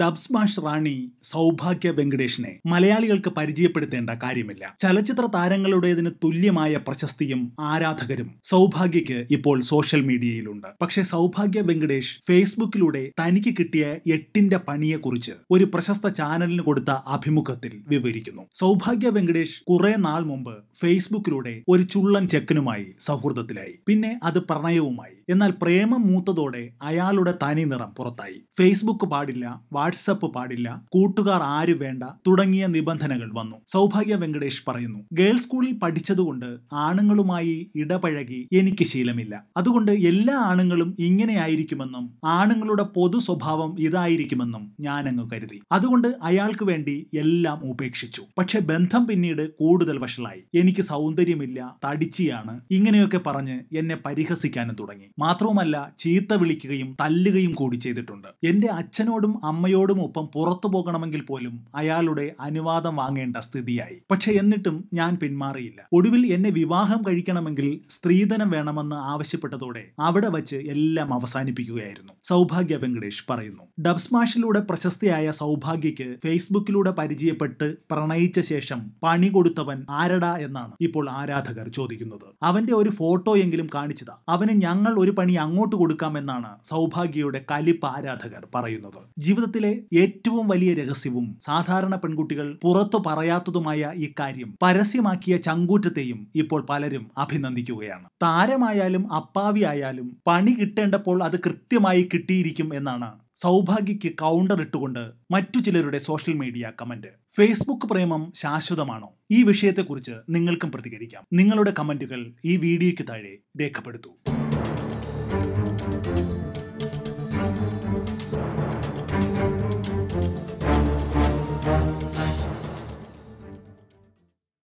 ഡബ്സ് മാഷ് റാണി സൗഭാഗ്യ വെങ്കടേഷിനെ മലയാളികൾക്ക് പരിചയപ്പെടുത്തേണ്ട കാര്യമില്ല ചലച്ചിത്ര താരങ്ങളുടേതിന് തുല്യമായ പ്രശസ്തിയും ആരാധകരും സൗഭാഗ്യയ്ക്ക് ഇപ്പോൾ സോഷ്യൽ മീഡിയയിലുണ്ട് പക്ഷേ സൗഭാഗ്യ വെങ്കടേഷ് ഫേസ്ബുക്കിലൂടെ തനിക്ക് കിട്ടിയ എട്ടിന്റെ പണിയെക്കുറിച്ച് ഒരു പ്രശസ്ത ചാനലിന് കൊടുത്ത അഭിമുഖത്തിൽ വിവരിക്കുന്നു സൗഭാഗ്യ വെങ്കടേഷ് കുറെ നാൾ മുമ്പ് ഫേസ്ബുക്കിലൂടെ ഒരു ചുള്ളൻ ചെക്കനുമായി സൗഹൃദത്തിലായി പിന്നെ അത് പ്രണയവുമായി എന്നാൽ പ്രേമം മൂത്തതോടെ അയാളുടെ തനി നിറം പുറത്തായി ഫേസ്ബുക്ക് പാടില്ല വാട്സപ്പ് പാടില്ല കൂട്ടുകാർ ആര് വേണ്ട തുടങ്ങിയ നിബന്ധനകൾ വന്നു സൗഭാഗ്യ വെങ്കടേഷ് പറയുന്നു ഗേൾസ് സ്കൂളിൽ പഠിച്ചതുകൊണ്ട് ആണുങ്ങളുമായി ഇടപഴകി എനിക്ക് ശീലമില്ല അതുകൊണ്ട് എല്ലാ ആണുങ്ങളും ഇങ്ങനെയായിരിക്കുമെന്നും ആണുങ്ങളുടെ പൊതു സ്വഭാവം ഇതായിരിക്കുമെന്നും ഞാനങ്ങ് കരുതി അതുകൊണ്ട് അയാൾക്ക് വേണ്ടി എല്ലാം ഉപേക്ഷിച്ചു പക്ഷെ ബന്ധം പിന്നീട് കൂടുതൽ വഷളായി എനിക്ക് സൗന്ദര്യമില്ല തടിച്ചിയാണ് ഇങ്ങനെയൊക്കെ പറഞ്ഞ് എന്നെ പരിഹസിക്കാനും തുടങ്ങി മാത്രവുമല്ല ചീത്ത വിളിക്കുകയും തല്ലുകയും കൂടി ചെയ്തിട്ടുണ്ട് എന്റെ അച്ഛനോടും അമ്മ അമ്മയോടുമൊപ്പം പുറത്തു പോകണമെങ്കിൽ പോലും അയാളുടെ അനുവാദം വാങ്ങേണ്ട സ്ഥിതിയായി പക്ഷെ എന്നിട്ടും ഞാൻ പിന്മാറിയില്ല ഒടുവിൽ എന്നെ വിവാഹം കഴിക്കണമെങ്കിൽ സ്ത്രീധനം വേണമെന്ന് ആവശ്യപ്പെട്ടതോടെ അവിടെ വച്ച് എല്ലാം അവസാനിപ്പിക്കുകയായിരുന്നു സൗഭാഗ്യ വെങ്കടേഷ് പറയുന്നു ഡബ്സ്മാഷിലൂടെ പ്രശസ്തിയായ സൗഭാഗ്യയ്ക്ക് ഫേസ്ബുക്കിലൂടെ പരിചയപ്പെട്ട് പ്രണയിച്ച ശേഷം പണി കൊടുത്തവൻ ആരടാ എന്നാണ് ഇപ്പോൾ ആരാധകർ ചോദിക്കുന്നത് അവന്റെ ഒരു ഫോട്ടോ എങ്കിലും കാണിച്ചതാ അവന് ഞങ്ങൾ ഒരു പണി അങ്ങോട്ട് കൊടുക്കാമെന്നാണ് സൗഭാഗ്യയുടെ കലിപ്പ് ആരാധകർ പറയുന്നത് ജീവിതത്തിൽ ജീവിതത്തിലെ ഏറ്റവും വലിയ രഹസ്യവും സാധാരണ പെൺകുട്ടികൾ പുറത്തു പറയാത്തതുമായ ഈ കാര്യം പരസ്യമാക്കിയ ചങ്കൂറ്റത്തെയും ഇപ്പോൾ പലരും അഭിനന്ദിക്കുകയാണ് താരമായാലും അപ്പാവിയായാലും പണി കിട്ടേണ്ടപ്പോൾ അത് കൃത്യമായി കിട്ടിയിരിക്കും എന്നാണ് സൗഭാഗ്യയ്ക്ക് കൗണ്ടർ ഇട്ടുകൊണ്ട് മറ്റു ചിലരുടെ സോഷ്യൽ മീഡിയ കമന്റ് ഫേസ്ബുക്ക് പ്രേമം ശാശ്വതമാണോ ഈ വിഷയത്തെക്കുറിച്ച് നിങ്ങൾക്കും പ്രതികരിക്കാം നിങ്ങളുടെ കമന്റുകൾ ഈ വീഡിയോയ്ക്ക് താഴെ രേഖപ്പെടുത്തൂ